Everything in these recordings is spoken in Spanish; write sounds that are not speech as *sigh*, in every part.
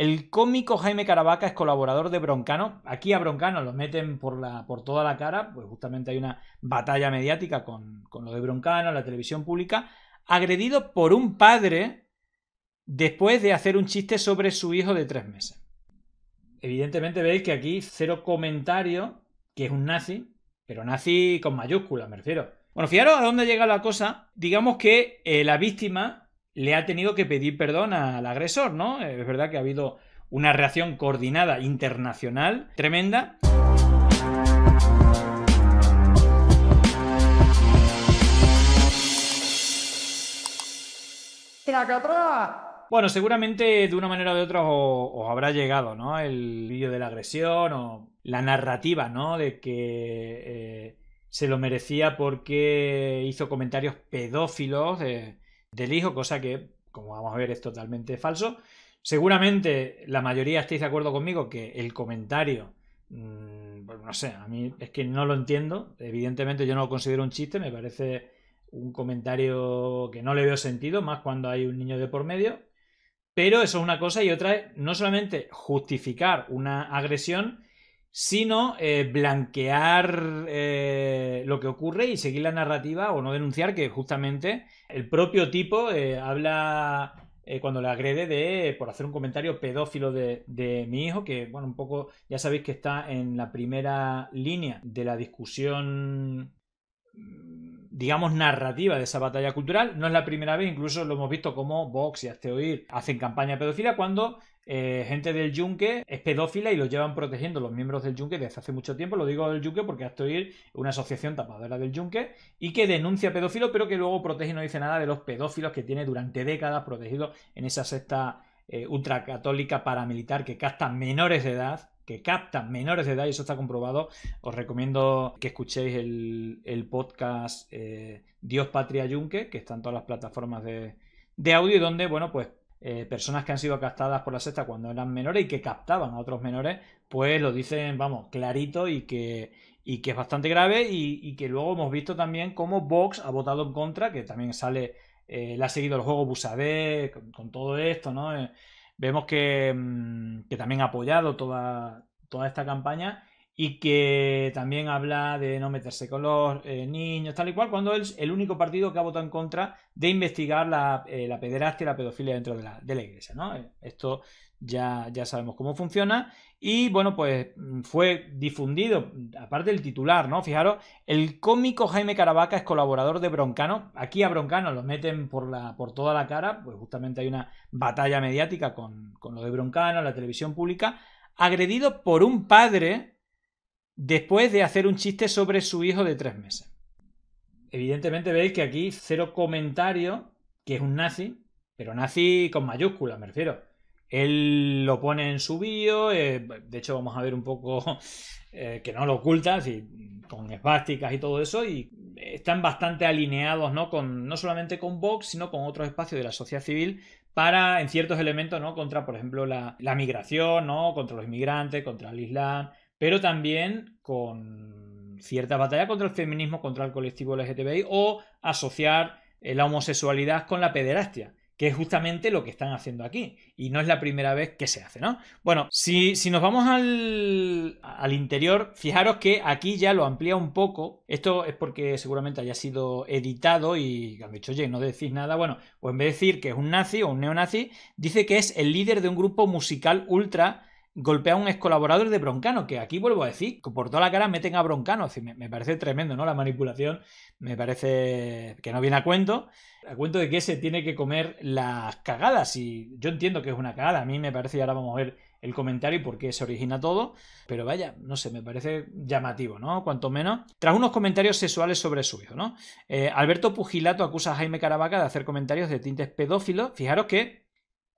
El cómico Jaime Caravaca es colaborador de Broncano. Aquí a Broncano lo meten por, toda la cara, pues justamente hay una batalla mediática con, lo de Broncano, la televisión pública, agredido por un padre después de hacer un chiste sobre su hijo de tres meses. Evidentemente veis que aquí cero comentario, que es un nazi, pero nazi con mayúscula, me refiero. Bueno, fijaros a dónde llega la cosa. Digamos que eh, la víctima le ha tenido que pedir perdón al agresor, ¿no? Eh, es verdad que ha habido una reacción coordinada internacional tremenda. Bueno, seguramente de una manera u de otra os, habrá llegado, ¿no? El vídeo de la agresión o la narrativa, ¿no? De que eh, se lo merecía porque hizo comentarios pedófilos. de... Eh, del hijo, cosa que, como vamos a ver, es totalmente falso. Seguramente la mayoría estáis de acuerdo conmigo que el comentario, mm, no sé, a mí es que no lo entiendo. Evidentemente yo no lo considero un chiste, me parece un comentario que no le veo sentido, más cuando hay un niño de por medio. Pero eso es una cosa y otra es no solamente justificar una agresión, sino eh, blanquear eh, lo que ocurre y seguir la narrativa o no denunciar que justamente el propio tipo eh, habla cuando le agrede de por hacer un comentario pedófilo de, de, mi hijo que bueno un poco ya sabéis que está en la primera línea de la discusión digamos, narrativa de esa batalla cultural. No es la primera vez, incluso lo hemos visto como Vox y Azteoir hacen campaña pedófila cuando eh, gente del yunque es pedófila y lo llevan protegiendo los miembros del yunque desde hace mucho tiempo. Lo digo del yunque porque es una asociación tapadora del yunque y que denuncia pedófilo pero que luego protege y no dice nada de los pedófilos que tiene durante décadas protegidos en esa secta eh, ultracatólica paramilitar que capta menores de edad que captan menores de edad, y eso está comprobado, os recomiendo que escuchéis el, podcast eh, Dios, Patria, Yunque, que está en todas las plataformas de, audio y donde, bueno, pues eh, personas que han sido captadas por la sexta cuando eran menores y que captaban a otros menores, pues lo dicen, vamos, clarito y que, y que es bastante grave y, que luego hemos visto también cómo Vox ha votado en contra, que también sale, eh, le ha seguido el juego Busade con todo esto, ¿no? Vemos mm, que, también ha apoyado toda, toda esta campaña y que también habla de no meterse con los eh, niños, tal y cual, cuando es el único partido que ha votado en contra de investigar la, eh, pederastia y la pedofilia dentro de la, de la iglesia. ¿no? Eh, esto ya, ya sabemos cómo funciona. Y bueno, pues mm, fue difundido, mm, aparte del titular, ¿no? Fijaros, el cómico Jaime Caravaca es colaborador de Broncano. Aquí a Broncano lo meten por, la, por toda la cara, pues justamente hay una batalla mediática con, con lo de Broncano, la televisión pública, agredido por un padre después de hacer un chiste sobre su hijo de tres meses. Evidentemente veis que aquí cero comentario, que es un nazi, pero nazi con mayúsculas me refiero él lo pone en su bio, eh, de hecho vamos a ver un poco *laughs* eh, que no lo oculta, con esvásticas y todo eso, y están bastante alineados ¿no? Con, no solamente con Vox, sino con otros espacios de la sociedad civil para, en ciertos elementos, ¿no? contra, por ejemplo, la, migración, contra los inmigrantes, contra el Islam, pero también con cierta batalla contra el feminismo, contra el colectivo LGTBI o asociar eh, la homosexualidad con la pederastia que es justamente lo que están haciendo aquí. Y no es la primera vez que se hace, ¿no? Bueno, si, si nos vamos al, interior, fijaros que aquí ya lo amplía un poco. Esto es porque seguramente haya sido editado y han dicho, oye, no decís nada. Bueno, o pues en vez de decir que es un nazi o un neonazi, dice que es el líder de un grupo musical ultra golpea a un ex colaborador de Broncano, que aquí vuelvo a decir, por toda la cara meten a Broncano. Decir, me, parece tremendo, ¿no? La manipulación me parece que no viene a cuento. A cuento de que se tiene que comer las cagadas. Y yo entiendo que es una cagada. A mí me parece, y ahora vamos a ver el comentario y por qué se origina todo. Pero vaya, no sé, me parece llamativo, ¿no? Cuanto menos. Tras unos comentarios sexuales sobre su hijo, ¿no? Eh, Alberto Pugilato acusa a Jaime Caravaca de hacer comentarios de tintes pedófilos. Fijaros que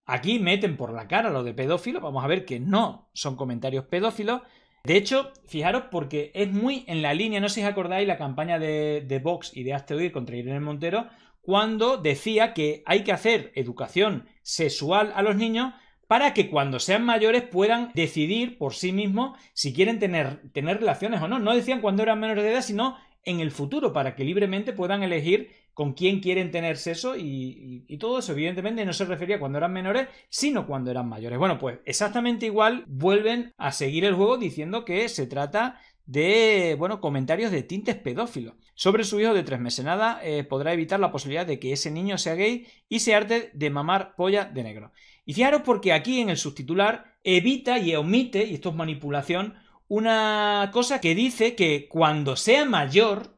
Aquí meten por la cara lo de pedófilo, vamos a ver que no son comentarios pedófilos. De hecho, fijaros porque es muy en la línea, no sé si acordáis la campaña de, Vox y de Asteoir contra Irene Montero, cuando decía que hay que hacer educación sexual a los niños para que cuando sean mayores puedan decidir por sí mismos si quieren tener relaciones o no. No decían cuando eran menores de edad, sino en el futuro, para que libremente puedan elegir con quién quieren tener sexo y, todo eso, evidentemente, no se refería cuando eran menores, sino cuando eran mayores. Bueno, pues exactamente igual vuelven a seguir el juego diciendo que se trata de, bueno, comentarios de tintes pedófilos. Sobre su hijo de tres meses nada, eh, podrá evitar la posibilidad de que ese niño sea gay y se arte de mamar polla de negro. Y fijaros porque aquí en el subtitular evita y omite, y esto es manipulación, una cosa que dice que cuando sea mayor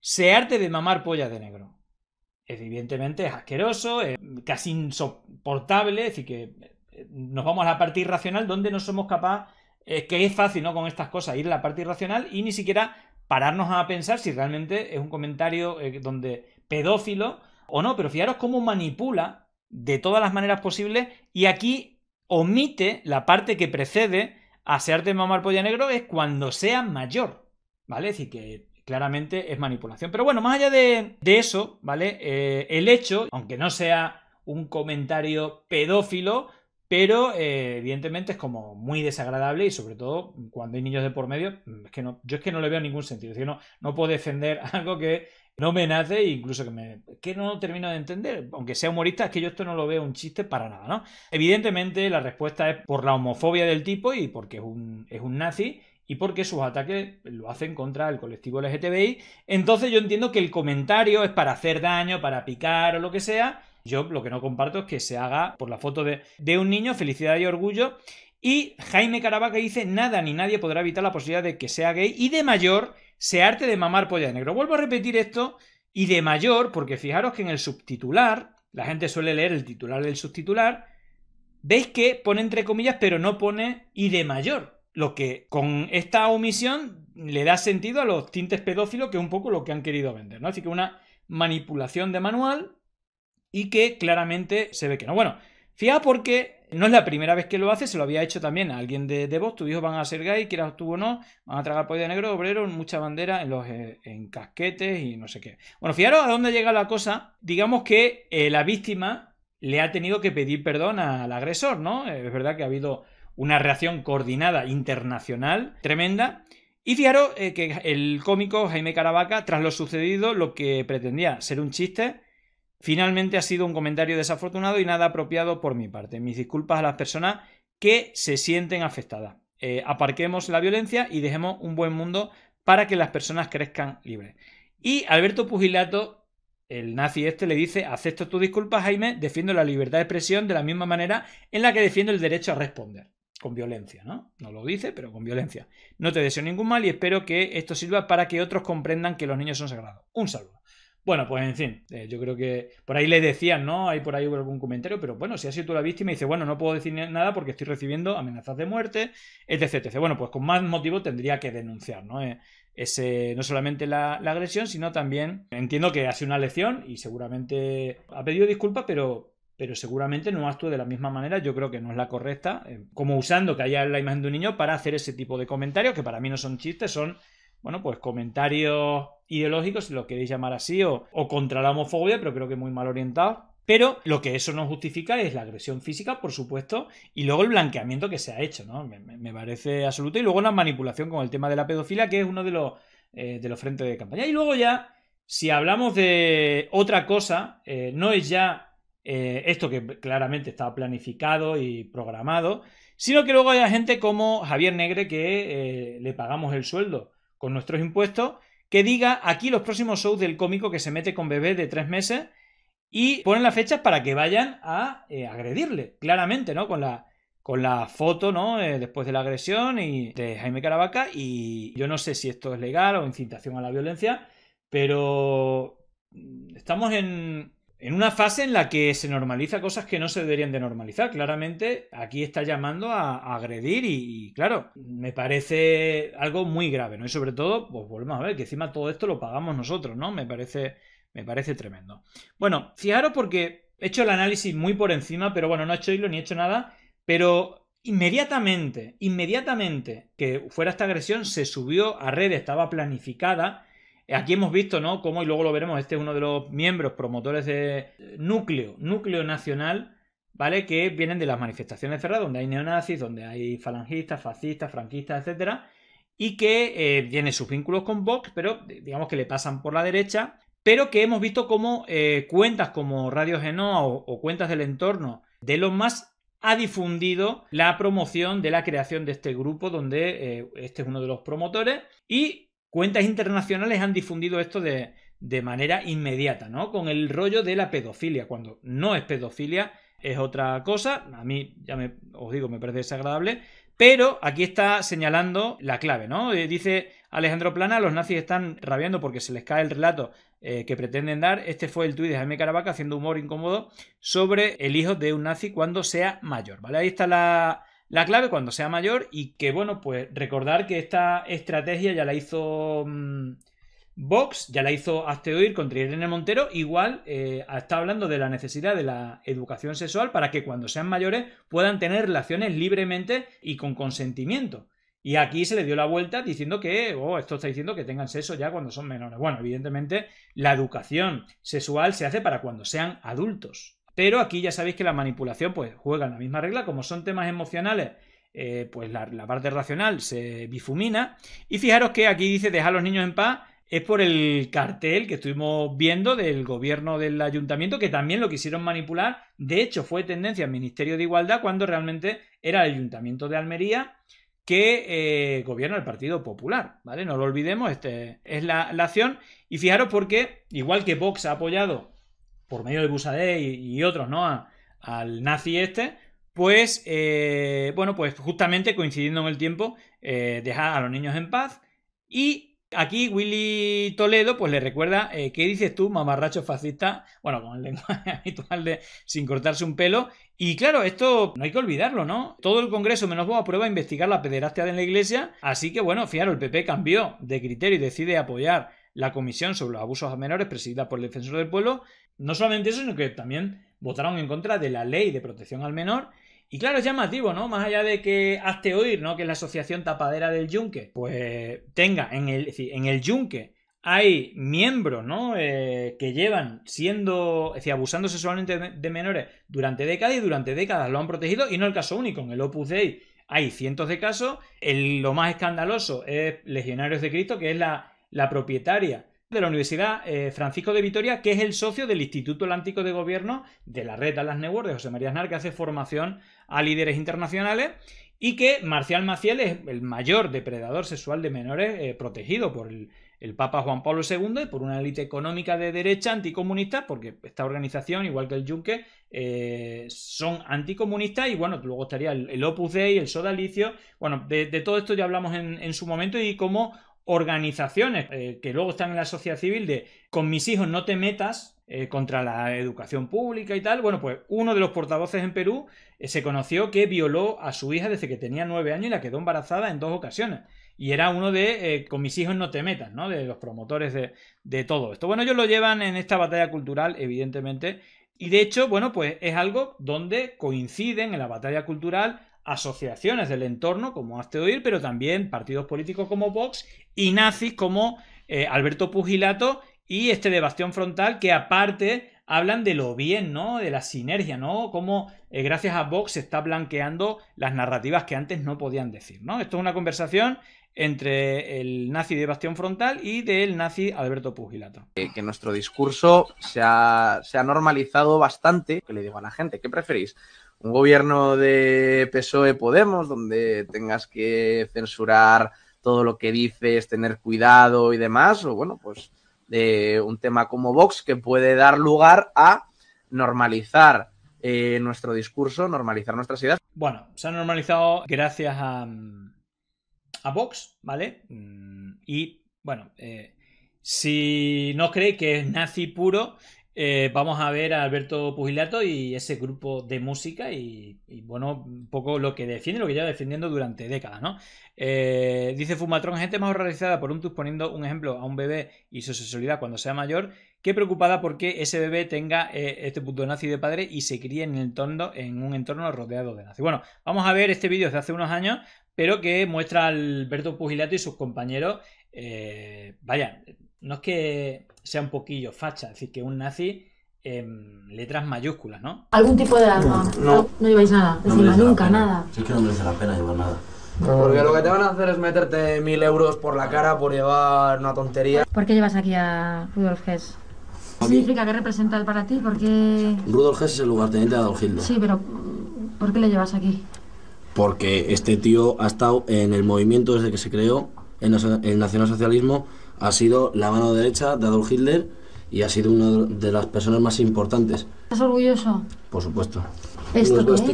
se arte de mamar polla de negro evidentemente es asqueroso, es casi insoportable, es decir, que eh, nos vamos a la parte irracional donde no somos capaces, es que es fácil, ¿no? Con estas cosas, ir a la parte irracional y ni siquiera pararnos a pensar si realmente es un comentario eh, donde pedófilo o no, pero fijaros cómo manipula de todas las maneras posibles y aquí omite la parte que precede a ser de mamar polla negro es cuando sea mayor, ¿vale? Es decir, que claramente es manipulación. Pero bueno, más allá de, eso, ¿vale? Eh, el hecho, aunque no sea un comentario pedófilo, pero eh, evidentemente es como muy desagradable y sobre todo cuando hay niños de por medio, mm, es que no, yo es que no le veo ningún sentido. Es decir, no, no puedo defender *laughs* algo que no me nace e incluso que, que no termino de entender. Aunque sea humorista, es que yo esto no lo veo un chiste para nada, ¿no? Evidentemente la respuesta es por la homofobia del tipo y porque es un, es un nazi y porque sus ataques lo hacen contra el colectivo LGTBI. Entonces yo entiendo que el comentario es para hacer daño, para picar o lo que sea. Yo lo que no comparto es que se haga por la foto de, un niño, felicidad y orgullo. Y Jaime Caravaca dice, nada ni nadie podrá evitar la posibilidad de que sea gay y de mayor se arte de mamar polla de negro. Vuelvo a repetir esto, y de mayor, porque fijaros que en el subtitular, la gente suele leer el titular del subtitular, veis que pone entre comillas, pero no pone y de mayor lo que con esta omisión le da sentido a los tintes pedófilos, que es un poco lo que han querido vender, ¿no? Así que una manipulación de manual y que claramente se ve que no. Bueno, fíjate porque no es la primera vez que lo hace, se lo había hecho también a alguien de, de tus hijos van a ser gay, quieras tú o no, van a tragar pollo de negro, obrero, mucha bandera en los eh, en casquetes y no sé qué. Bueno, fijaros a dónde llega la cosa. Digamos que eh, la víctima le ha tenido que pedir perdón al agresor, ¿no? Es verdad que ha habido una reacción coordinada internacional tremenda. Y fijaros eh, que el cómico Jaime Caravaca, tras lo sucedido, lo que pretendía ser un chiste, finalmente ha sido un comentario desafortunado y nada apropiado por mi parte. Mis disculpas a las personas que se sienten afectadas. Eh, aparquemos la violencia y dejemos un buen mundo para que las personas crezcan libres. Y Alberto Pugilato el nazi este le dice, acepto tus disculpas Jaime, defiendo la libertad de expresión de la misma manera en la que defiendo el derecho a responder con violencia, ¿no? No lo dice, pero con violencia. No te deseo ningún mal y espero que esto sirva para que otros comprendan que los niños son sagrados. Un saludo. Bueno, pues en fin, eh, yo creo que por ahí le decían, ¿no? Hay por ahí algún comentario, pero bueno, si ha sido tú la víctima y dice, bueno, no puedo decir nada porque estoy recibiendo amenazas de muerte, etc. Bueno, pues con más motivo tendría que denunciar, ¿no? Eh, ese, no solamente la, la, agresión, sino también entiendo que ha sido una lección y seguramente ha pedido disculpas, pero pero seguramente no actúe de la misma manera, yo creo que no es la correcta, eh, como usando que haya la imagen de un niño para hacer ese tipo de comentarios, que para mí no son chistes, son, bueno, pues comentarios ideológicos, si lo queréis llamar así, o, contra la homofobia, pero creo que muy mal orientado. Pero lo que eso no justifica es la agresión física, por supuesto, y luego el blanqueamiento que se ha hecho, ¿no? Me, parece absoluto. Y luego la manipulación con el tema de la pedofilia, que es uno de los, eh, de los frentes de campaña. Y luego ya, si hablamos de otra cosa, eh, no es ya eh, esto que claramente estaba planificado y programado, sino que luego haya gente como Javier Negre que eh, le pagamos el sueldo con nuestros impuestos, que diga aquí los próximos shows del cómico que se mete con bebé de tres meses y ponen las fechas para que vayan a eh, agredirle, claramente, ¿no? Con la, con la foto, ¿no? después de la agresión y de Jaime Caravaca y yo no sé si esto es legal o incitación a la violencia, pero mm, estamos en, en una fase en la que se normaliza cosas que no se deberían de normalizar. Claramente, aquí está llamando a, agredir y, claro, me parece algo muy grave, ¿no? Y sobre todo, pues volvemos a ver que encima todo esto lo pagamos nosotros, ¿no? Me parece, me parece tremendo. Bueno, fijaros porque he hecho el análisis muy por encima, pero bueno, no he hecho hilo ni he hecho nada, pero inmediatamente, inmediatamente que fuera esta agresión, se subió a red estaba planificada, Aquí hemos visto, ¿no? Cómo, y luego lo veremos, este es uno de los miembros promotores de eh, Núcleo, Núcleo Nacional, ¿vale? Que vienen de las manifestaciones cerradas, donde hay neonazis, donde hay falangistas, fascistas, franquistas, etc. y que eh, tiene sus vínculos con Vox, pero digamos que le pasan por la derecha, pero que hemos visto cómo eh, cuentas como Radio Genoa o, cuentas del entorno de los más ha difundido la promoción de la creación de este grupo donde este es uno de los promotores y Cuentas internacionales han difundido esto de, manera inmediata, ¿no? Con el rollo de la pedofilia, cuando no es pedofilia, es otra cosa. A mí, ya me, os digo, me parece desagradable. Pero aquí está señalando la clave, ¿no? Eh, dice Alejandro Plana, los nazis están rabiando porque se les cae el relato eh, que pretenden dar. Este fue el tuit de Jaime Caravaca haciendo humor incómodo sobre el hijo de un nazi cuando sea mayor, ¿vale? Ahí está la, la clave cuando sea mayor y que, bueno, pues recordar que esta estrategia ya la hizo mm, Vox, ya la hizo Asteoir contra Irene Montero, igual eh, está hablando de la necesidad de la educación sexual para que cuando sean mayores puedan tener relaciones libremente y con consentimiento. Y aquí se le dio la vuelta diciendo que, oh, esto está diciendo que tengan sexo ya cuando son menores. Bueno, evidentemente la educación sexual se hace para cuando sean adultos. Pero aquí ya sabéis que la manipulación pues juega en la misma regla, como son temas emocionales, eh, pues la, parte racional se bifumina. Y fijaros que aquí dice dejar a los niños en paz. Es por el cartel que estuvimos viendo del gobierno del ayuntamiento, que también lo quisieron manipular. De hecho, fue tendencia al Ministerio de Igualdad cuando realmente era el Ayuntamiento de Almería que eh, gobierna el Partido Popular, ¿vale? No lo olvidemos, esta es la, la acción. Y fijaros porque, igual que Vox ha apoyado por medio de Busade y, otros, ¿no? al nazi este, pues, eh, bueno, pues justamente coincidiendo en el tiempo, eh, deja a los niños en paz. Y aquí Willy Toledo, pues le recuerda, eh, ¿qué dices tú, mamarracho fascista? Bueno, con el *laughs* lenguaje habitual de sin cortarse un pelo. Y claro, esto no hay que olvidarlo, ¿no? Todo el Congreso menos vos prueba, investigar la pederastia de la Iglesia. Así que, bueno, fijaros, el PP cambió de criterio y decide apoyar la Comisión sobre los Abusos a Menores presidida por el Defensor del Pueblo no solamente eso, sino que también votaron en contra de la ley de protección al menor. Y claro, es llamativo, ¿no? Más allá de que Hazte Oír, ¿no? Que es la asociación tapadera del Yunque, pues tenga en el, en el Yunque hay miembros, ¿no? Eh, que llevan siendo, es decir, abusando sexualmente de menores durante décadas y durante décadas lo han protegido y no el caso único. En el Opus Dei hay cientos de casos. lo más escandaloso es Legionarios de Cristo, que es la, la propietaria de la Universidad eh, Francisco de Vitoria, que es el socio del Instituto Atlántico de Gobierno de la red Alas Network de José María Aznar, que hace formación a líderes internacionales y que Marcial Maciel es el mayor depredador sexual de menores eh, protegido por el, Papa Juan Pablo II y por una élite económica de derecha anticomunista, porque esta organización, igual que el Yunque, eh, son anticomunistas y bueno, luego estaría el, Opus Dei, el Sodalicio, bueno, de, todo esto ya hablamos en, en su momento y cómo organizaciones eh, que luego están en la sociedad civil de con mis hijos no te metas eh, contra la educación pública y tal. Bueno, pues uno de los portavoces en Perú eh, se conoció que violó a su hija desde que tenía nueve años y la quedó embarazada en dos ocasiones. Y era uno de con mis hijos no te metas, ¿no? De los promotores de, de todo esto. Bueno, ellos lo llevan en esta batalla cultural, evidentemente. Y de hecho, bueno, pues es algo donde coinciden en la batalla cultural asociaciones del entorno como has de Oír, pero también partidos políticos como Vox y nazis como eh, Alberto Pugilato y este de Bastión Frontal, que aparte hablan de lo bien, ¿no? De la sinergia, ¿no? Cómo eh, gracias a Vox se está blanqueando las narrativas que antes no podían decir, ¿no? Esto es una conversación entre el nazi de Bastión Frontal y del nazi Alberto Pugilato. Que, nuestro discurso se ha, se ha normalizado bastante. Que le digo a la gente, ¿qué preferís? un gobierno de PSOE-Podemos, donde tengas que censurar todo lo que dices, tener cuidado y demás, o bueno, pues de un tema como Vox que puede dar lugar a normalizar eh, nuestro discurso, normalizar nuestras ideas. Bueno, se ha normalizado gracias a, a Vox, ¿vale? Mm, y bueno, eh, si no cree que es nazi puro, eh, vamos a ver a Alberto Pugilato y ese grupo de música y, bueno, un poco lo que defiende, lo que lleva defendiendo durante décadas, ¿no? Eh, dice Fumatron, gente más horrorizada por un tus poniendo un ejemplo a un bebé y su sexualidad cuando sea mayor, que preocupada porque ese bebé tenga eh, este punto de nazi de padre y se críe en, el tondo en un entorno rodeado de nazi. Bueno, vamos a ver este vídeo de hace unos años, pero que muestra a Alberto Pugilato y sus compañeros, vaya, no es que sea un poquillo facha, es decir, que un nazi en em, letras mayúsculas, ¿no? Algún tipo de arma. No, lleváis nada. Encima, nunca, nada. es que no merece la pena llevar nada. Porque lo que te van a hacer es meterte mil euros por la cara por llevar una tontería. ¿Por qué llevas aquí a Rudolf Hess? ¿Qué significa? ¿Qué representa él para ti? ¿Por qué...? Rudolf Hess es el lugarteniente de Adolf Hitler. Sí, pero ¿por qué le llevas aquí? Porque este tío ha estado en el movimiento desde que se creó, en el nacionalsocialismo, ha sido la mano derecha de Adolf Hitler y ha sido una de las personas más importantes. ¿Estás orgulloso? Por supuesto. ¿Esto qué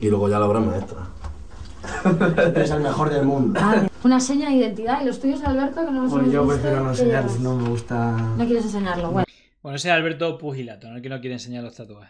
Y luego ya la obra maestra. *laughs* es el mejor del mundo. Una seña de identidad. ¿Y los tuyos, Alberto? Que no los pues yo prefiero no enseñarlos, no me gusta... No quieres enseñarlo, bueno. Bueno, ese es Alberto Pugilato, ¿no? el que no quiere enseñar los tatuajes.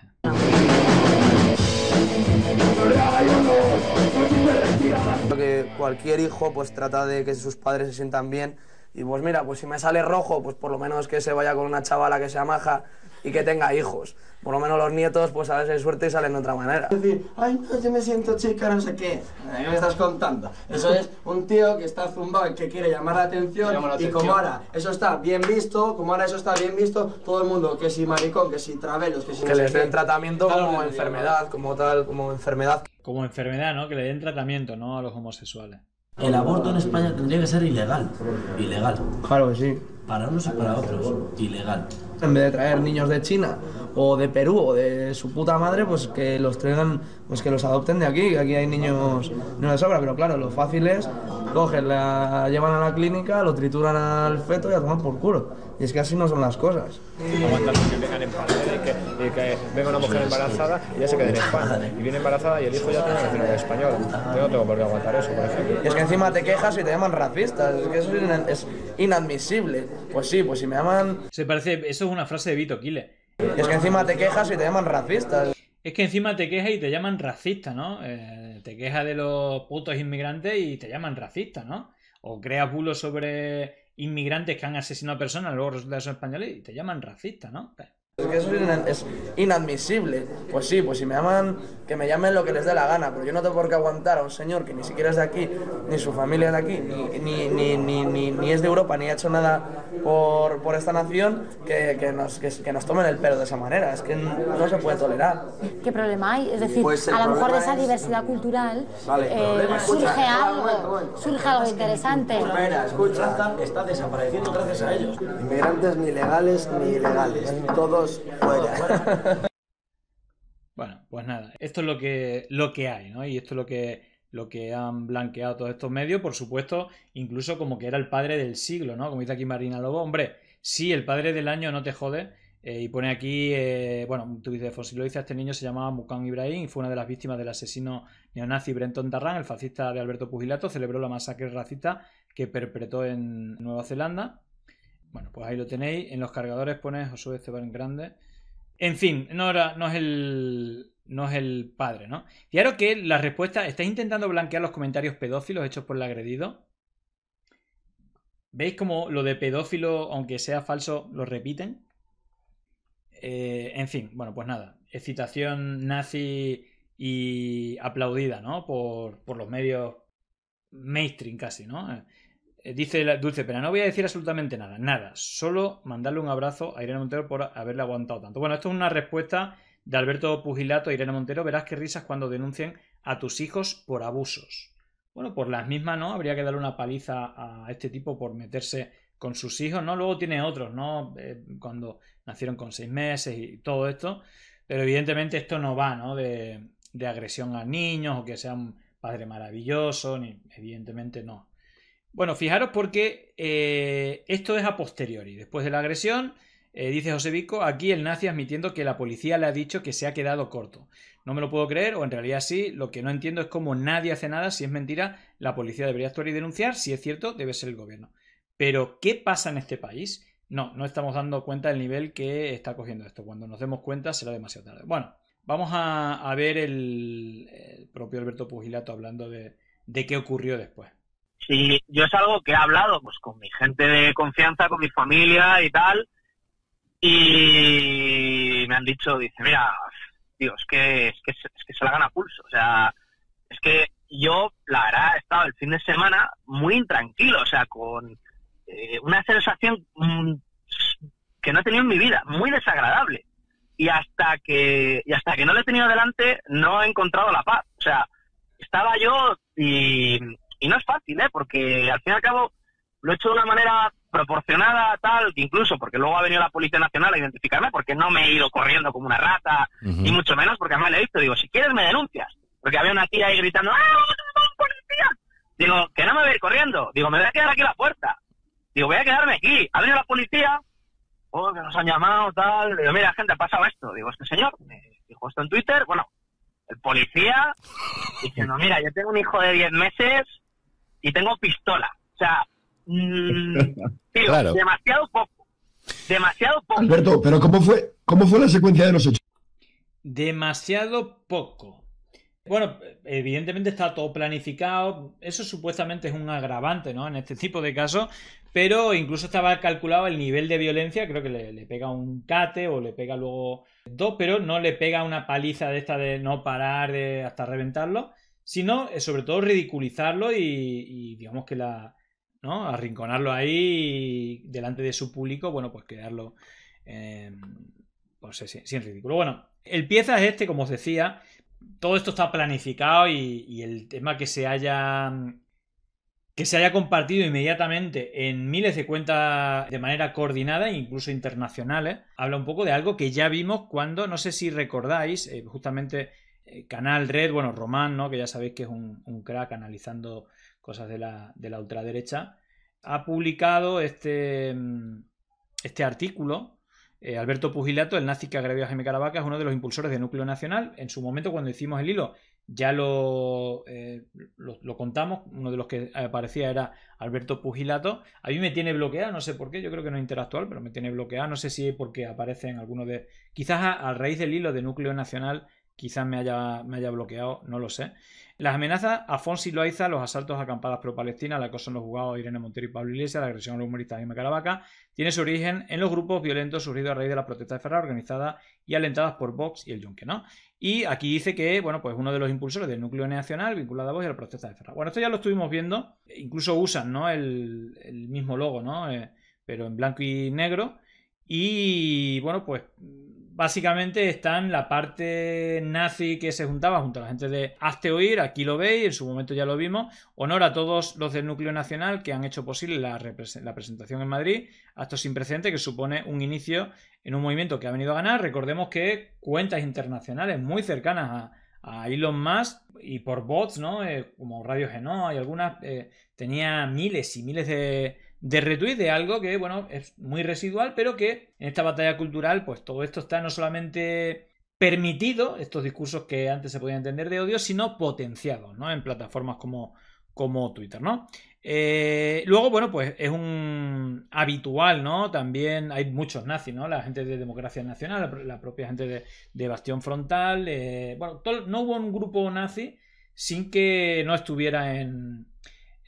Que cualquier hijo pues trata de que sus padres se sientan bien y pues mira, pues si me sale rojo, pues por lo menos que se vaya con una chavala que sea maja y que tenga hijos. Por lo menos los nietos, pues a veces hay suerte y salen de otra manera. Es decir, ay, no, yo me siento chica, no sé qué. Eh, ¿Qué me estás contando? Eso es un tío que está zumbado y que quiere llamar la atención. y como ahora eso está bien visto, como ahora eso está bien visto, todo el mundo, que si maricón, que si travelos, que si. Que le les den tratamiento como enfermedad, como tal, como enfermedad. Como enfermedad, ¿no? Que le den tratamiento, ¿no? A los homosexuales. El aborto en España tendría que ser ilegal. Ilegal. Claro que sí. Para unos y para otros. Ilegal en vez de traer niños de China o de Perú o de su puta madre, pues que los traigan, pues que los adopten de aquí, aquí hay niños no de sobra, pero claro, lo fácil es cogen, la llevan a la clínica, lo trituran al feto y a toman por culo. Y es que así no son las cosas. que que, y que venga una mujer embarazada y ya se quede en España. Y viene embarazada y el hijo ya tiene nacionalidad español Yo no tengo por qué aguantar eso, por ejemplo. Y es que encima te quejas y te llaman racistas. Es que eso es, inadmisible. Pues sí, pues si me llaman... Se parece una frase de Vito Kile. Es que encima te quejas y te llaman racista. Es que encima te quejas y te llaman racista, ¿no? Eh, te quejas de los putos inmigrantes y te llaman racista, ¿no? O creas bulos sobre inmigrantes que han asesinado a personas, luego resulta son españoles y te llaman racista, ¿no? Es que eso es inadmisible. Pues sí, pues si me llaman, que me llamen lo que les dé la gana, pero yo no tengo por qué aguantar a un señor que ni siquiera es de aquí, ni su familia es de aquí, ni, ni, ni, ni es de Europa, ni ha hecho nada por, por esta nación que, que nos, que, nos tomen el pelo de esa manera. Es que no, se puede tolerar. ¿Qué problema hay? Es decir, pues a lo mejor de esa diversidad cultural surge algo, surge algo interesante. Espera, escucha, está desapareciendo gracias a ellos. Inmigrantes ni legales ni ilegales, todos fuera. *laughs* Bueno, pues nada, esto es lo que, lo que hay, ¿no? Y esto es lo que lo que han blanqueado todos estos medios, por supuesto, incluso como que era el padre del siglo, ¿no? Como dice aquí Marina Lobo, hombre, sí, el padre del año no te jode. Eh, y pone aquí, eh, bueno, tú dices, si lo dice, este niño se llamaba Mukán Ibrahim fue una de las víctimas del asesino neonazi Brenton Tarrán, el fascista de Alberto Pugilato, celebró la masacre racista que perpetró en Nueva Zelanda. Bueno, pues ahí lo tenéis. En los cargadores pone Josué Esteban Grande. En fin, no, era, no es el, no es el padre, ¿no? Claro que la respuesta, ¿estáis intentando blanquear los comentarios pedófilos hechos por el agredido? ¿Veis como lo de pedófilo, aunque sea falso, lo repiten? Eh, en fin, bueno, pues nada. Excitación nazi y aplaudida, ¿no? Por, los medios mainstream casi, ¿no? Eh, dice Dulce, pero no voy a decir absolutamente nada, nada. Solo mandarle un abrazo a Irene Montero por haberle aguantado tanto. Bueno, esto es una respuesta de Alberto Pugilato e Irene Montero, verás qué risas cuando denuncien a tus hijos por abusos. Bueno, por las mismas, ¿no? Habría que darle una paliza a este tipo por meterse con sus hijos, ¿no? Luego tiene otros, ¿no? Eh, cuando nacieron con seis meses y todo esto. Pero evidentemente esto no va, ¿no? De, agresión a niños o que sea un padre maravilloso, evidentemente no. Bueno, fijaros porque eh, esto es a posteriori, después de la agresión eh, dice José Vico, aquí el nazi admitiendo que la policía le ha dicho que se ha quedado corto. No me lo puedo creer, o en realidad sí, lo que no entiendo es cómo nadie hace nada, si es mentira, la policía debería actuar y denunciar, si es cierto, debe ser el gobierno. Pero, ¿qué pasa en este país? No, no estamos dando cuenta del nivel que está cogiendo esto. Cuando nos demos cuenta será demasiado tarde. Bueno, vamos a, ver el, propio Alberto Pugilato hablando de, qué ocurrió después. Sí, yo es algo que he hablado pues, con mi gente de confianza, con mi familia y tal y me han dicho, dice, mira, tío, es que, es que, se la gana pulso. O sea, es que yo, la verdad, he estado el fin de semana muy intranquilo, o sea, con eh, una sensación mm, que no he tenido en mi vida, muy desagradable. Y hasta que, y hasta que no lo he tenido delante, no he encontrado la paz. O sea, estaba yo y, y no es fácil, ¿eh? Porque al fin y al cabo lo he hecho de una manera proporcionada tal, que incluso porque luego ha venido la Policía Nacional a identificarme, porque no me he ido corriendo como una rata, y ni mucho menos, porque además le he visto digo, si quieres me denuncias, porque había una tía ahí gritando, ¡ah, policía! Digo, que no me voy a ir corriendo, digo, me voy a quedar aquí a la puerta, digo, voy a quedarme aquí, ha venido la policía, oh, que nos han llamado, tal, digo, mira, gente, ha pasado esto, digo, este señor me dijo esto en Twitter, bueno, el policía diciendo, mira, yo tengo un hijo de 10 meses y tengo pistola, o sea, Mm, demasiado poco. Demasiado poco. Alberto, pero ¿cómo fue, cómo fue la secuencia de los ocho? Demasiado poco. Bueno, evidentemente está todo planificado. Eso supuestamente es un agravante, ¿no? En este tipo de casos. Pero incluso estaba calculado el nivel de violencia. Creo que le, pega un cate o le pega luego dos, pero no le pega una paliza de esta de no parar de hasta reventarlo. Sino, eh, sobre todo, ridiculizarlo y digamos que la, ¿no? Arrinconarlo ahí delante de su público, bueno, pues quedarlo, em, pues sin, ridículo. Bueno, el pieza es este, como os decía, todo esto está planificado y, el tema que se haya que se haya compartido inmediatamente en miles de cuentas de manera coordinada, e incluso internacionales, habla un poco de algo que ya vimos cuando, no sé si recordáis, eh, justamente eh, Canal Red, bueno, Román, ¿no? que ya sabéis que es un, un crack analizando cosas de la, de la ultraderecha, ha publicado este, mm, este artículo. Eh, Alberto Pugilato, el nazi que agredió a Jaime Caravaca, es uno de los impulsores de Núcleo Nacional. En su momento, cuando hicimos el hilo, ya eh, lo, lo, contamos, uno de los que aparecía era Alberto Pugilato. A mí me tiene bloqueado, no sé por qué, yo creo que no es interactual, pero me tiene bloqueado, no sé si porque aparece en algunos de... Quizás a, raíz del hilo de Núcleo Nacional, quizás me haya, me haya bloqueado, no lo sé. Las amenazas a Fonsi Loaiza, los asaltos a acampadas pro-palestina, la acoso en los jugados Irene Montero y Pablo Iglesias, la agresión a los humoristas de tiene su origen en los grupos violentos surgidos a raíz de la protesta de Ferrar organizada y alentadas por Vox y el Junque, Y aquí dice que, bueno, pues uno de los impulsores del núcleo nacional vinculado a Vox y a la protesta de Ferrara. Bueno, esto ya lo estuvimos viendo, incluso usan, ¿no? El, mismo logo, ¿no? Eh, pero en blanco y negro. Y bueno, pues básicamente están la parte nazi que se juntaba junto a la gente de Hazte Oír, aquí lo veis, en su momento ya lo vimos. Honor a todos los del núcleo nacional que han hecho posible la, presentación en Madrid, acto sin precedente que supone un inicio en un movimiento que ha venido a ganar. Recordemos que cuentas internacionales muy cercanas a, a Elon Musk y por bots, ¿no? Eh, como Radio Genoa y algunas, eh, tenía miles y miles de de retweet de algo que, bueno, es muy residual, pero que en esta batalla cultural, pues todo esto está no solamente permitido, estos discursos que antes se podían entender de odio, sino potenciados, ¿no? En plataformas como, como Twitter, ¿no? Eh, luego, bueno, pues es un habitual, ¿no? También hay muchos nazis, ¿no? La gente de Democracia Nacional, la, propia gente de, Bastión Frontal. Eh, bueno, no hubo un grupo nazi sin que no estuviera en,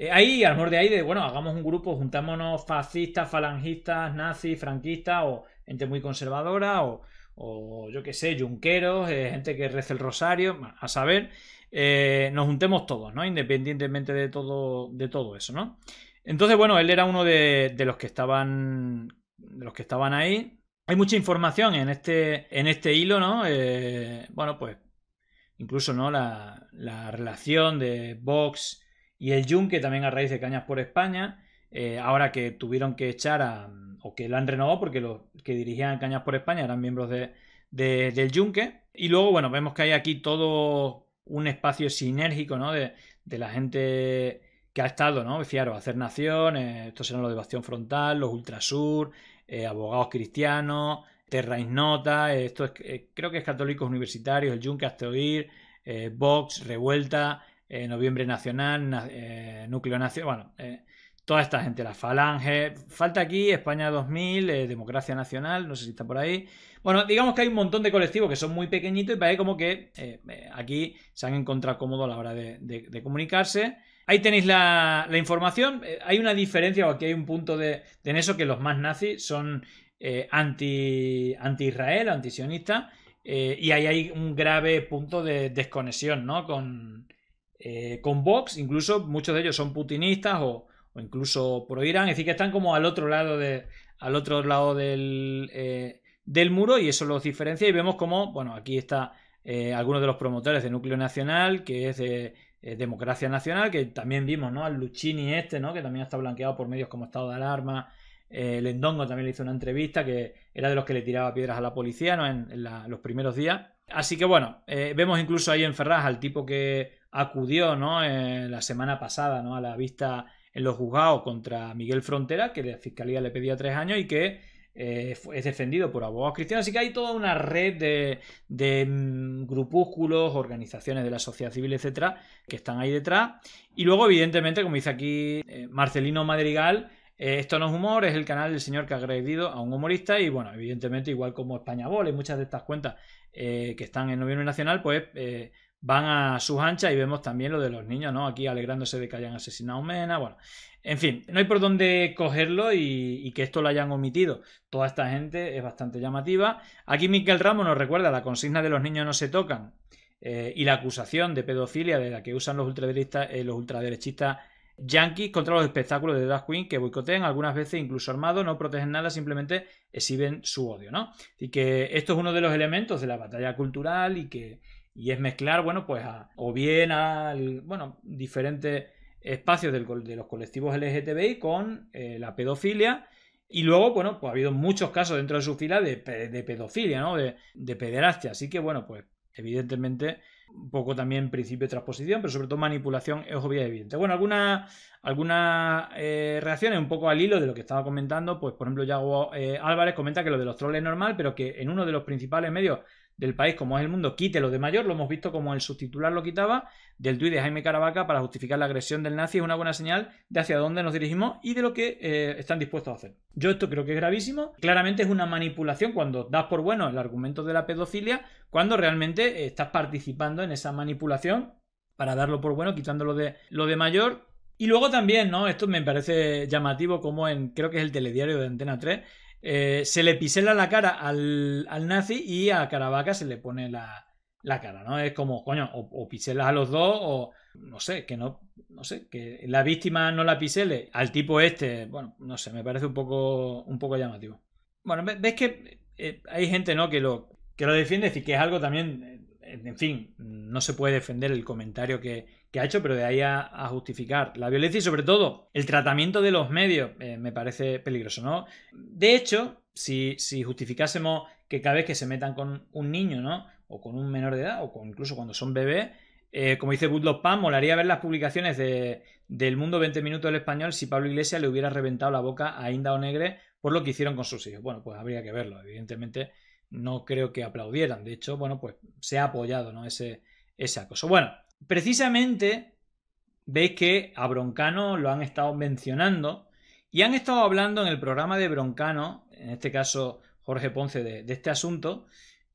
eh, ahí, a lo de ahí, de bueno, hagamos un grupo, juntámonos fascistas, falangistas, nazis, franquistas, o gente muy conservadora, o, o yo qué sé, yunqueros, eh, gente que reza el rosario, a saber, eh, nos juntemos todos, ¿no? Independientemente de todo, de todo eso, ¿no? Entonces, bueno, él era uno de, de los que estaban. De los que estaban ahí. Hay mucha información en este, en este hilo, ¿no? bueno, pues incluso, ¿no? La, la relación de Vox y el Yunque también a raíz de Cañas por España. Eh, ahora que tuvieron que echar a. o que lo han renovado porque los que dirigían Cañas por España eran miembros de, del Yunque. Y luego, bueno, vemos que hay aquí todo un espacio sinérgico, ¿no? De, la gente que ha estado, ¿no? Fiaros, hacer nación, esto será eran los de Bastión Frontal, los Ultrasur, eh, abogados cristianos, Terra Nota. Eh, esto creo que es católicos universitarios, el Yunque hasta oír, Vox, Revuelta, eh, Noviembre Nacional, eh, Núcleo Nacional, bueno, eh, toda esta gente, la Falange, falta aquí España 2000, Democracia Nacional, no sé si está por ahí. Bueno, digamos que hay un montón de colectivos que son muy pequeñitos y parece como que aquí se han encontrado cómodo a la hora de, comunicarse. Ahí tenéis la, información. hay una diferencia, o aquí hay un punto de, en eso, que los más nazis son anti, israel antisionistas, eh, y ahí hay un grave punto de desconexión ¿no? con, eh, con Vox, incluso muchos de ellos son putinistas o, incluso pro Irán, es decir, que están como al otro lado, de, al otro lado del, eh, del muro y eso los diferencia y vemos como, bueno, aquí está eh, algunos de los promotores de Núcleo Nacional, que es de Democracia Nacional, que también vimos, ¿no? Al Luchini este, ¿no? Que también está blanqueado por medios como Estado de Alarma, Lendongo también le hizo una entrevista que era de los que le tiraba piedras a la policía, ¿no? En, los primeros días. Así que bueno, eh, vemos incluso ahí en Ferraz al tipo que acudió ¿no? Eh, la semana pasada ¿no? a la vista en los juzgados contra Miguel Frontera, que la fiscalía le pedía tres años y que eh, es defendido por abogados cristianos. Así que hay toda una red de, mm, grupúsculos, organizaciones de la sociedad civil, etcétera, que están ahí detrás. Y luego, evidentemente, como dice aquí Marcelino Madrigal, esto no es humor, es el canal del señor que ha agredido a un humorista. Y bueno, evidentemente, igual como España Bol y muchas de estas cuentas eh, que están en Noviembre Nacional, pues eh, van a sus anchas y vemos también lo de los niños, ¿no? Aquí alegrándose de que hayan asesinado a Mena, bueno. En fin, no hay por dónde cogerlo y, que esto lo hayan omitido. Toda esta gente es bastante llamativa. Aquí Miguel Ramos nos recuerda la consigna de los niños no se tocan eh, y la acusación de pedofilia de la que usan los, ultraderechistas, los ultraderechistas Yankees contra los espectáculos de Drag Queen que boicotean algunas veces incluso armados, no protegen nada, simplemente exhiben su odio, ¿no? Y que esto es uno de los elementos de la batalla cultural y que y es mezclar, bueno, pues o bien al, bueno, diferentes espacios de los colectivos LGTBI con eh, la pedofilia y luego, bueno, pues ha habido muchos casos dentro de su fila de, pedofilia, ¿no? De, de pederastia, así que bueno, pues evidentemente un poco también principio de transposición, pero sobre todo manipulación es obvia evidente. Bueno, algunas alguna, eh, reacciones un poco al hilo de lo que estaba comentando, pues por ejemplo Yago eh, Álvarez comenta que lo de los troles es normal, pero que en uno de los principales medios del país como es el mundo, quite lo de mayor, lo hemos visto como el subtitular lo quitaba, del tuit de Jaime Caravaca para justificar la agresión del nazi es una buena señal de hacia dónde nos dirigimos y de lo que eh, están dispuestos a hacer. Yo esto creo que es gravísimo, claramente es una manipulación cuando das por bueno el argumento de la pedofilia, cuando realmente eh, estás participando en esa manipulación para darlo por bueno, quitándolo de lo de mayor, y luego también, ¿no? Esto me parece llamativo como en, creo que es el telediario de Antena 3, eh, se le pisela la cara al, nazi y a Caravaca se le pone la, cara, ¿no? Es como, coño, o, piselas a los dos o no sé, que no, no sé, que la víctima no la pisele al tipo este, bueno, no sé, me parece un poco, un poco llamativo. Bueno, ves que eh, hay gente, ¿no? Que lo, que lo defiende, y que es algo también eh, en fin, no se puede defender el comentario que, ha hecho, pero de ahí a, justificar la violencia y sobre todo el tratamiento de los medios eh, me parece peligroso, ¿no? De hecho, si, justificásemos que cada vez que se metan con un niño, ¿no? O con un menor de edad, o incluso cuando son bebés, eh, como dice Woodlock Pan, molaría ver las publicaciones de, del Mundo 20 Minutos del Español si Pablo Iglesias le hubiera reventado la boca a Inda o Negre por lo que hicieron con sus hijos. Bueno, pues habría que verlo, evidentemente no creo que aplaudieran. De hecho, bueno, pues se ha apoyado ¿no? ese, acoso. Bueno, precisamente veis que a Broncano lo han estado mencionando y han estado hablando en el programa de Broncano, en este caso Jorge Ponce, de, este asunto,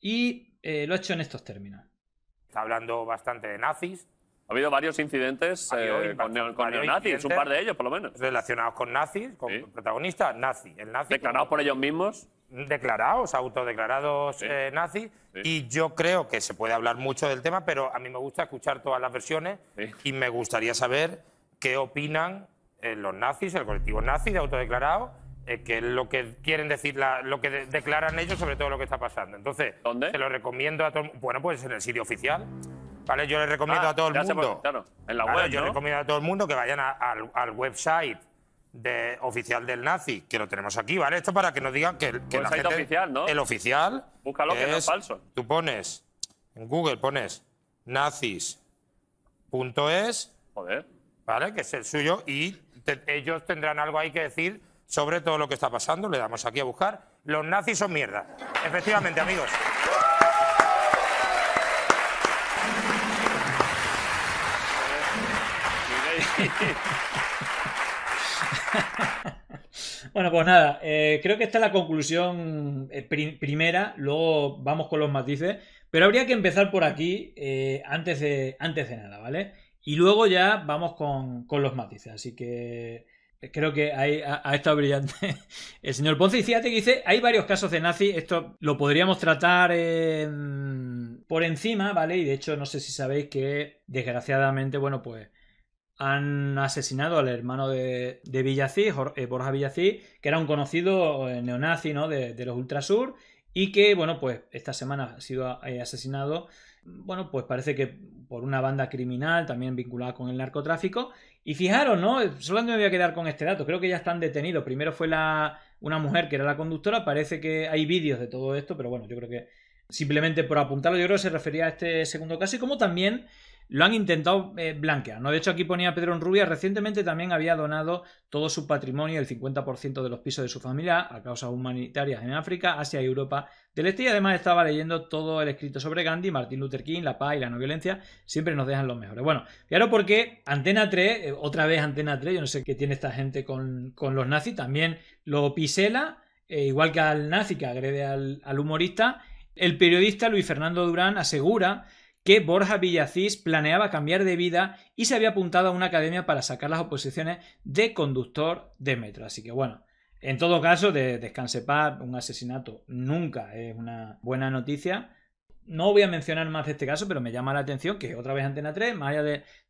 y eh, lo ha hecho en estos términos. Está hablando bastante de nazis. Ha habido varios incidentes eh, con, con neonazis, un par de ellos por lo menos. Relacionados con nazis, con protagonistas nazis. El nazi Declarados por ellos mismos declarados, autodeclarados eh, nazis, y yo creo que se puede hablar mucho del tema, pero a mí me gusta escuchar todas las versiones y me gustaría saber qué opinan eh, los nazis, el colectivo nazi de autodeclarados, eh, que lo que quieren decir, lo que declaran ellos sobre todo lo que está pasando. Entonces, ¿Dónde? se lo recomiendo a todo Bueno, pues en el sitio oficial. Vale, yo le recomiendo ah, a todo el mundo. en la web, Yo le recomiendo a todo el mundo que vayan al website de oficial del nazi, que lo tenemos aquí, ¿vale? Esto para que nos digan que, la gente, oficial, ¿no? El oficial. lo que, es, falso. Tú pones, en Google pones nazis.es. Joder. ¿Vale? Que es el suyo. Y ellos tendrán algo ahí que decir sobre todo lo que está pasando. Le damos aquí a buscar. Los nazis son mierda. Efectivamente, amigos. Bueno, pues nada, eh, creo que esta es la conclusión eh, primera, luego vamos con los matices, pero habría que empezar por aquí eh, antes, de, antes de nada, ¿vale? Y luego ya vamos con, los matices, así que creo que ahí ha, estado brillante *laughs* el señor Ponce. fíjate que dice, hay varios casos de nazi, esto lo podríamos tratar por encima, ¿vale? Y de hecho no sé si sabéis que desgraciadamente, bueno, pues han asesinado al hermano de, de Villací, eh, Borja Villací, que era un conocido eh, neonazi ¿no? de, los Ultrasur y que, bueno, pues esta semana ha sido eh, asesinado, bueno, pues parece que por una banda criminal también vinculada con el narcotráfico. Y fijaros, ¿no? Solamente me voy a quedar con este dato, creo que ya están detenidos. Primero fue la, una mujer que era la conductora, parece que hay vídeos de todo esto, pero bueno, yo creo que simplemente por apuntarlo, yo creo que se refería a este segundo caso y como también lo han intentado eh, blanquear. ¿no? De hecho, aquí ponía Pedro Rubia, recientemente también había donado todo su patrimonio, el 50% de los pisos de su familia, a causas humanitarias en África, Asia y Europa del Este. Y además estaba leyendo todo el escrito sobre Gandhi, Martin Luther King, la paz y la no violencia. Siempre nos dejan los mejores. Bueno, claro, porque Antena 3, eh, otra vez Antena 3, yo no sé qué tiene esta gente con, los nazis, también lo pisela, eh, igual que al nazi que agrede al, al humorista. El periodista Luis Fernando Durán asegura que Borja Villacís planeaba cambiar de vida y se había apuntado a una academia para sacar las oposiciones de conductor de metro. Así que bueno, en todo caso, de descanse paz, un asesinato nunca es una buena noticia. No voy a mencionar más de este caso, pero me llama la atención que otra vez Antena 3, más allá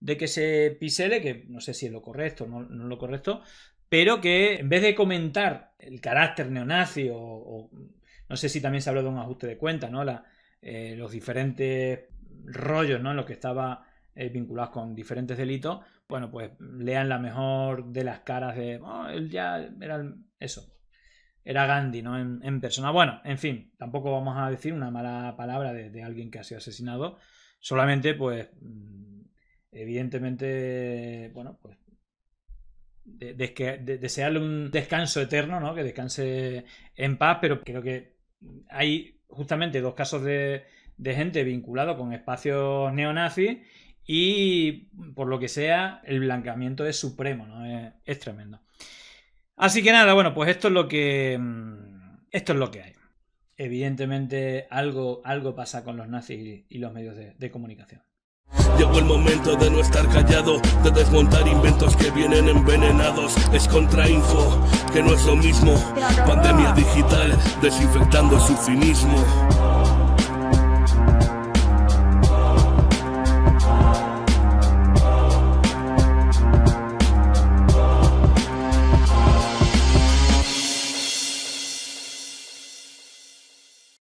de, que se pisele, que no sé si es lo correcto o no, lo correcto, pero que en vez de comentar el carácter neonazi o, no sé si también se habló de un ajuste de cuenta, ¿no? Eh, los diferentes rollos, ¿no? En los que estaba eh, vinculado con diferentes delitos, bueno, pues lean la mejor de las caras de, oh, él ya era eso, era Gandhi, ¿no? En, persona. Bueno, en fin, tampoco vamos a decir una mala palabra de, alguien que ha sido asesinado, solamente pues, mm, evidentemente, bueno, pues desearle un descanso eterno, ¿no? Que descanse en paz, pero creo que hay justamente dos casos de, de gente vinculado con espacios neonazis y por lo que sea el blanqueamiento es supremo, Es, tremendo. Así que nada, bueno, pues esto es lo que mm, esto es lo que hay. Evidentemente algo, algo pasa con los nazis y los medios de, comunicación. Llegó el momento de no estar callado, de desmontar inventos que vienen envenenados. Es contrainfo, que no es lo mismo. Pandemia digital, desinfectando su cinismo.